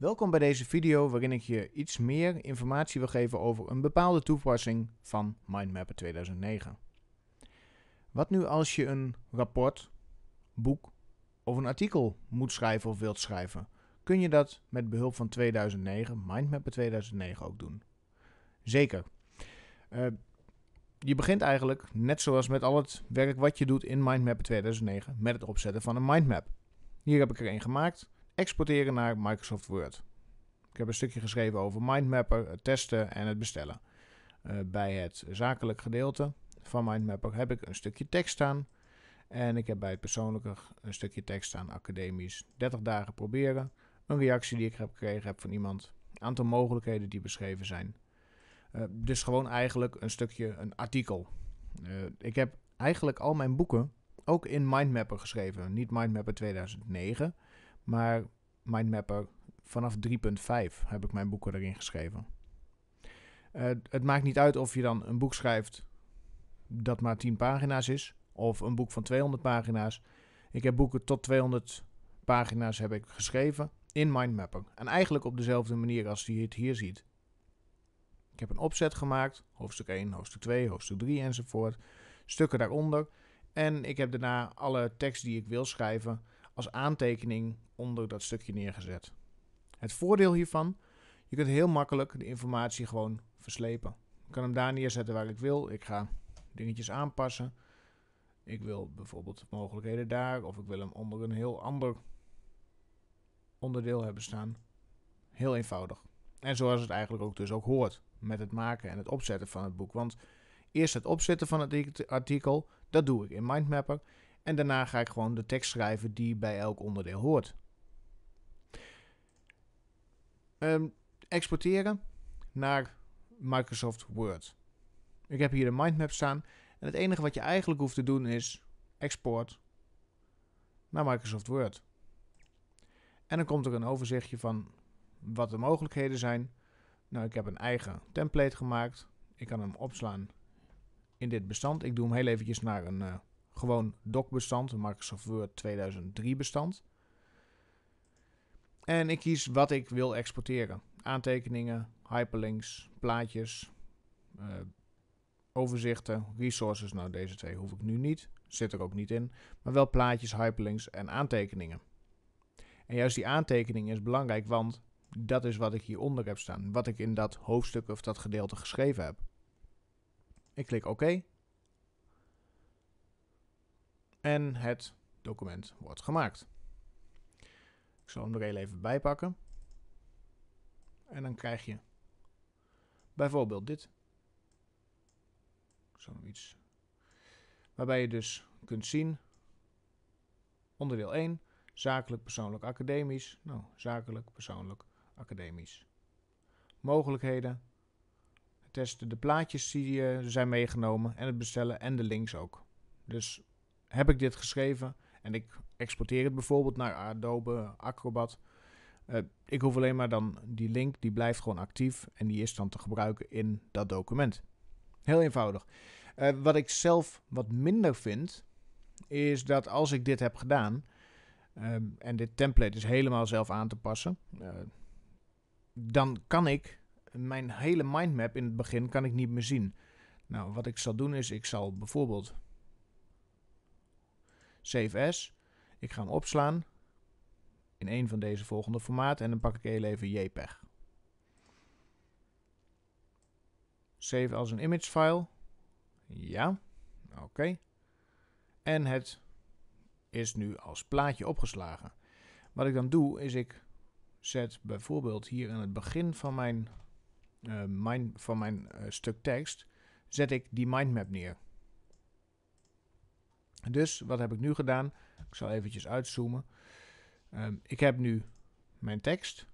Welkom bij deze video waarin ik je iets meer informatie wil geven over een bepaalde toepassing van Mindmapper 2009. Wat nu als je een rapport, boek of een artikel moet schrijven of wilt schrijven? Kun je dat met behulp van 2009, Mindmapper 2009 ook doen? Zeker. Eh, je begint eigenlijk, net zoals met al het werk wat je doet in Mindmap 2009, met het opzetten van een mindmap. Hier heb ik er een gemaakt exporteren naar Microsoft Word. Ik heb een stukje geschreven over Mindmapper, het testen en het bestellen. Eh, bij het zakelijk gedeelte van Mindmapper heb ik een stukje tekst staan. En ik heb bij het persoonlijke een stukje tekst staan, academisch. 30 dagen proberen. Een reactie die ik heb gekregen heb van iemand. Een aantal mogelijkheden die beschreven zijn. Eh, dus gewoon eigenlijk een stukje, een artikel. Eh, ik heb eigenlijk al mijn boeken ook in Mindmapper geschreven. Niet Mindmapper 2009, maar Mindmapper, vanaf 3.5 heb ik mijn boeken erin geschreven. Eh, het maakt niet uit of je dan een boek schrijft dat maar 10 pagina's is, of een boek van 200 pagina's. Ik heb boeken tot 200 pagina's heb ik geschreven in Mindmapper. En eigenlijk op dezelfde manier als je het hier ziet. Ik heb een opzet gemaakt, hoofdstuk 1, hoofdstuk 2, hoofdstuk 3 enzovoort. Stukken daaronder. En ik heb daarna alle tekst die ik wil schrijven als aantekening onder dat stukje neergezet. Het voordeel hiervan, je kunt heel makkelijk de informatie gewoon verslepen. Ik kan hem daar neerzetten waar ik wil. Ik ga dingetjes aanpassen. Ik wil bijvoorbeeld mogelijkheden daar, of ik wil hem onder een heel ander onderdeel hebben staan. Heel eenvoudig. En zoals het eigenlijk ook dus ook hoort met het maken en het opzetten van het boek. Want eerst het opzetten van het artikel, dat doe ik in Mindmapper. En daarna ga ik gewoon de tekst schrijven die bij elk onderdeel hoort. Ehm, exporteren naar Microsoft Word. Ik heb hier de mindmap staan. En het enige wat je eigenlijk hoeft te doen is export naar Microsoft Word. En dan komt er een overzichtje van wat de mogelijkheden zijn. Nou, ik heb een eigen template gemaakt. Ik kan hem opslaan in dit bestand. Ik doe hem heel eventjes naar een eh, gewoon doc-bestand, een Microsoft Word 2003 bestand. En ik kies wat ik wil exporteren. Aantekeningen, hyperlinks, plaatjes, eh, overzichten, resources. Nou, deze twee hoef ik nu niet. Zit er ook niet in. Maar wel plaatjes, hyperlinks en aantekeningen. En juist die aantekening is belangrijk, want dat is wat ik hieronder heb staan. Wat ik in dat hoofdstuk of dat gedeelte geschreven heb. Ik klik oké en het document wordt gemaakt. Ik zal hem er even bijpakken. En dan krijg je bijvoorbeeld dit. iets. Waarbij je dus kunt zien, onderdeel 1, zakelijk, persoonlijk, academisch. Nou, zakelijk, persoonlijk, academisch. Mogelijkheden, testen, de plaatjes die uh, zijn meegenomen en het bestellen en de links ook. Dus heb ik dit geschreven en ik exporteer het bijvoorbeeld naar Adobe Acrobat. Eh, ik hoef alleen maar dan die link, die blijft gewoon actief en die is dan te gebruiken in dat document. Heel eenvoudig. Eh, wat ik zelf wat minder vind, is dat als ik dit heb gedaan, ehm, en dit template is helemaal zelf aan te passen, eh, dan kan ik mijn hele mindmap in het begin kan ik niet meer zien. Nou, wat ik zal doen is, ik zal bijvoorbeeld Save As. Ik ga hem opslaan in een van deze volgende formaten en dan pak ik heel even JPEG. Save als een image file. Ja, oké. En het is nu als plaatje opgeslagen. Wat ik dan doe is ik zet bijvoorbeeld hier aan het begin van mijn, eh, van mijn eh, stuk tekst, zet ik die mindmap neer. Dus wat heb ik nu gedaan? Ik zal eventjes uitzoomen. Ehm, ik heb nu mijn tekst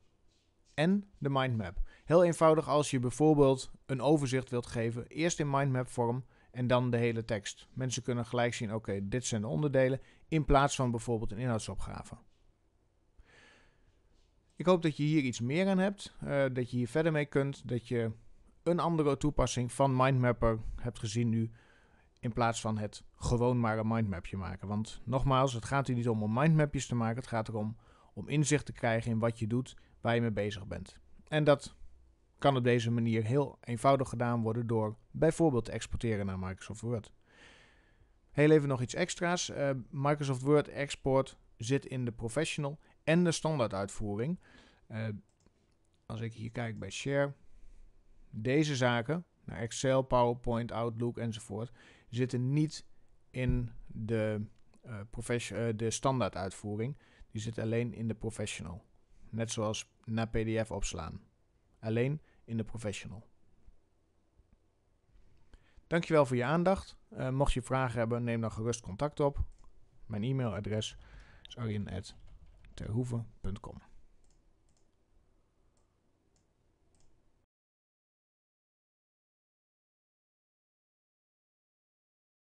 en de mindmap. Heel eenvoudig als je bijvoorbeeld een overzicht wilt geven. Eerst in mindmap vorm en dan de hele tekst. Mensen kunnen gelijk zien, oké, dit zijn de onderdelen. In plaats van bijvoorbeeld een inhoudsopgave. Ik hoop dat je hier iets meer aan hebt. Eh, dat je hier verder mee kunt. Dat je een andere toepassing van Mindmapper hebt gezien nu. In plaats van het gewoon maar een mindmapje maken. Want nogmaals, het gaat hier niet om om mindmapjes te maken. Het gaat erom om inzicht te krijgen in wat je doet, waar je mee bezig bent. En dat kan op deze manier heel eenvoudig gedaan worden door bijvoorbeeld te exporteren naar Microsoft Word. Heel even nog iets extra's. Eh, Microsoft Word export zit in de professional en de standaarduitvoering. Uh, eh, als ik hier kijk bij Share, deze zaken, naar Excel, PowerPoint, Outlook enzovoort, zitten niet in de, uh, de standaard uitvoering. Die zitten alleen in de professional. Net zoals naar PDF opslaan. Alleen in de professional. Dankjewel voor je aandacht. Eh, mocht je vragen hebben, neem dan gerust contact op. Mijn e-mailadres is arjen.terhoeven.com